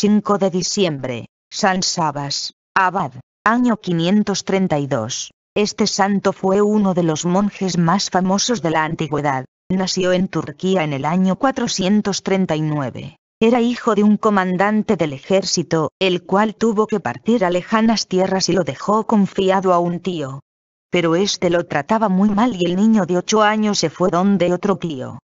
5 de diciembre, San Sabas, Abad, año 532. Este santo fue uno de los monjes más famosos de la antigüedad. Nació en Turquía en el año 439. Era hijo de un comandante del ejército, el cual tuvo que partir a lejanas tierras y lo dejó confiado a un tío. Pero este lo trataba muy mal y el niño de ocho años se fue donde otro tío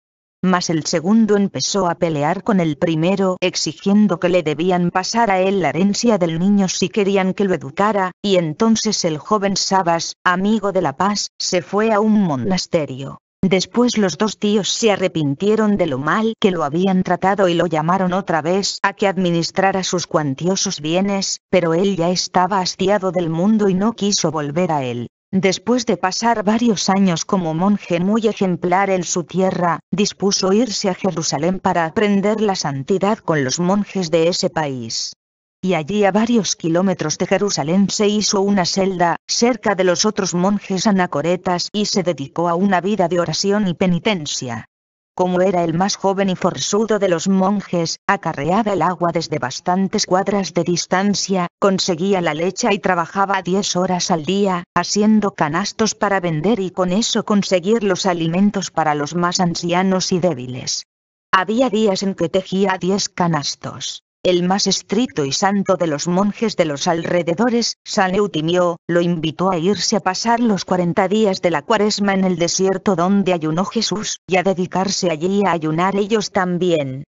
mas el segundo empezó a pelear con el primero exigiendo que le debían pasar a él la herencia del niño si querían que lo educara, y entonces el joven Sabas, amigo de la paz, se fue a un monasterio. Después los dos tíos se arrepintieron de lo mal que lo habían tratado y lo llamaron otra vez a que administrara sus cuantiosos bienes, pero él ya estaba hastiado del mundo y no quiso volver a él. Después de pasar varios años como monje muy ejemplar en su tierra, dispuso irse a Jerusalén para aprender la santidad con los monjes de ese país. Y allí a varios kilómetros de Jerusalén se hizo una celda, cerca de los otros monjes anacoretas y se dedicó a una vida de oración y penitencia. Como era el más joven y forzudo de los monjes, acarreaba el agua desde bastantes cuadras de distancia, conseguía la leche y trabajaba diez horas al día, haciendo canastos para vender y con eso conseguir los alimentos para los más ancianos y débiles. Había días en que tejía diez canastos el más estricto y santo de los monjes de los alrededores, San Eutimio, lo invitó a irse a pasar los 40 días de la cuaresma en el desierto donde ayunó Jesús, y a dedicarse allí a ayunar ellos también.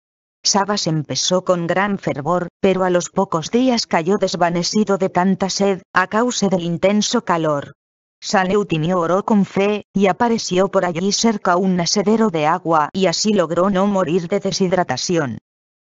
Sabas empezó con gran fervor, pero a los pocos días cayó desvanecido de tanta sed, a causa del intenso calor. San Eutimio oró con fe, y apareció por allí cerca un asedero de agua y así logró no morir de deshidratación.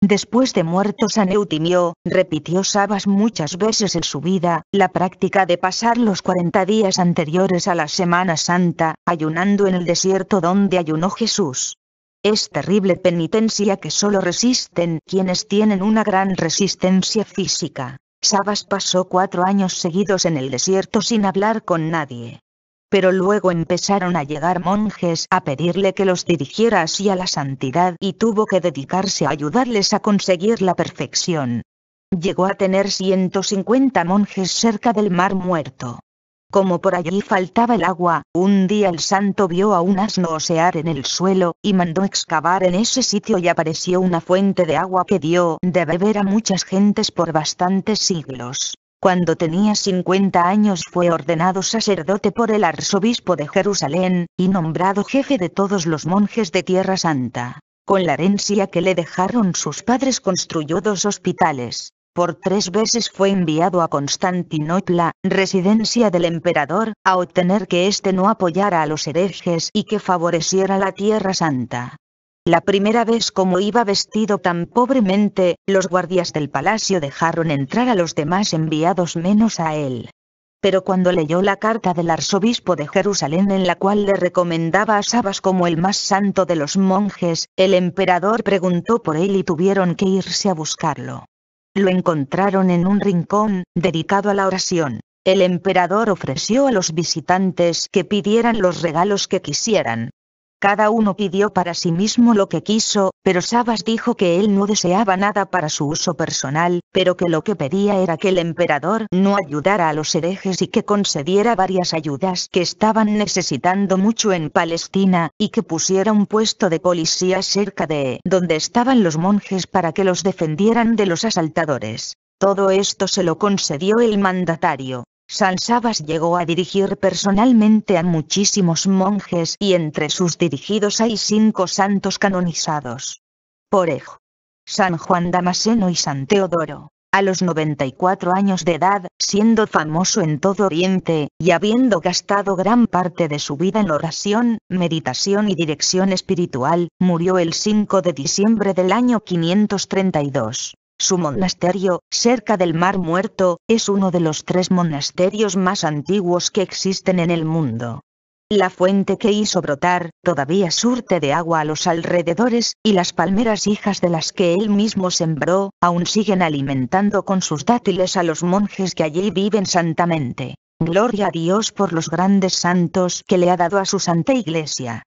Después de muerto San Eutimio, repitió Sabas muchas veces en su vida, la práctica de pasar los 40 días anteriores a la Semana Santa, ayunando en el desierto donde ayunó Jesús. Es terrible penitencia que solo resisten quienes tienen una gran resistencia física. Sabas pasó cuatro años seguidos en el desierto sin hablar con nadie pero luego empezaron a llegar monjes a pedirle que los dirigiera así a la santidad y tuvo que dedicarse a ayudarles a conseguir la perfección. Llegó a tener 150 monjes cerca del mar muerto. Como por allí faltaba el agua, un día el santo vio a un asno osear en el suelo, y mandó excavar en ese sitio y apareció una fuente de agua que dio de beber a muchas gentes por bastantes siglos. Cuando tenía 50 años fue ordenado sacerdote por el arzobispo de Jerusalén, y nombrado jefe de todos los monjes de Tierra Santa. Con la herencia que le dejaron sus padres construyó dos hospitales. Por tres veces fue enviado a Constantinopla, residencia del emperador, a obtener que éste no apoyara a los herejes y que favoreciera la Tierra Santa. La primera vez como iba vestido tan pobremente, los guardias del palacio dejaron entrar a los demás enviados menos a él. Pero cuando leyó la carta del arzobispo de Jerusalén en la cual le recomendaba a Sabas como el más santo de los monjes, el emperador preguntó por él y tuvieron que irse a buscarlo. Lo encontraron en un rincón, dedicado a la oración. El emperador ofreció a los visitantes que pidieran los regalos que quisieran, cada uno pidió para sí mismo lo que quiso, pero Sabas dijo que él no deseaba nada para su uso personal, pero que lo que pedía era que el emperador no ayudara a los herejes y que concediera varias ayudas que estaban necesitando mucho en Palestina, y que pusiera un puesto de policía cerca de donde estaban los monjes para que los defendieran de los asaltadores. Todo esto se lo concedió el mandatario, San Sabas llegó a dirigir personalmente a muchísimos monjes y entre sus dirigidos hay cinco santos canonizados. Por ejemplo, San Juan Damaseno y San Teodoro. A los 94 años de edad, siendo famoso en todo Oriente, y habiendo gastado gran parte de su vida en oración, meditación y dirección espiritual, murió el 5 de diciembre del año 532. Su monasterio, cerca del Mar Muerto, es uno de los tres monasterios más antiguos que existen en el mundo. La fuente que hizo brotar, todavía surte de agua a los alrededores, y las palmeras hijas de las que él mismo sembró, aún siguen alimentando con sus dátiles a los monjes que allí viven santamente. Gloria a Dios por los grandes santos que le ha dado a su santa iglesia.